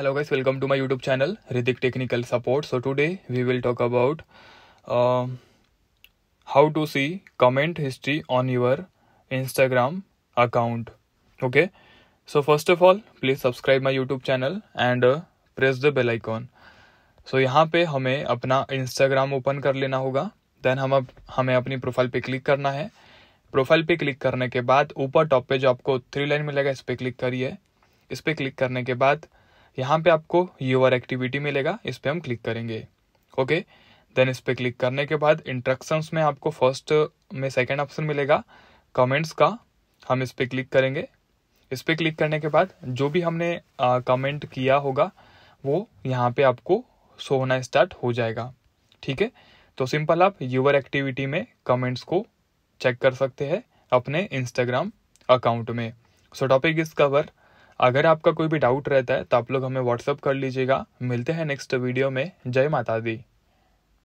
hello guys welcome to my YouTube channel Ritik technical support so today we will talk about how to see comment history on your Instagram account okay so first of all please subscribe my YouTube channel and press the bell icon so यहां पे हमें अपना Instagram open कर लेना होगा then हम up, हमें अपनी प्रोफाइल पे क्लिक करना है प्रोफाइल पे क्लिक करने के बाद ऊपर टॉप पे जो आपको थ्री लाइन मिलेगा इस पर क्लिक करिए इस पर क्लिक करने के बाद यहाँ पे आपको यूवर एक्टिविटी मिलेगा इस पर हम क्लिक करेंगे ओके देन इस पर क्लिक करने के बाद इंट्रक्शंस में आपको फर्स्ट में सेकेंड ऑप्शन मिलेगा कमेंट्स का हम इस पर क्लिक करेंगे इस पर क्लिक करने के बाद जो भी हमने कमेंट किया होगा वो यहाँ पे आपको शो होना स्टार्ट हो जाएगा ठीक है तो सिंपल आप यूवर एक्टिविटी में कमेंट्स को चेक कर सकते हैं अपने इंस्टाग्राम अकाउंट में सो टॉपिक इज कवर अगर आपका कोई भी डाउट रहता है तो आप लोग हमें व्हाट्सअप कर लीजिएगा मिलते हैं नेक्स्ट वीडियो में जय माता दी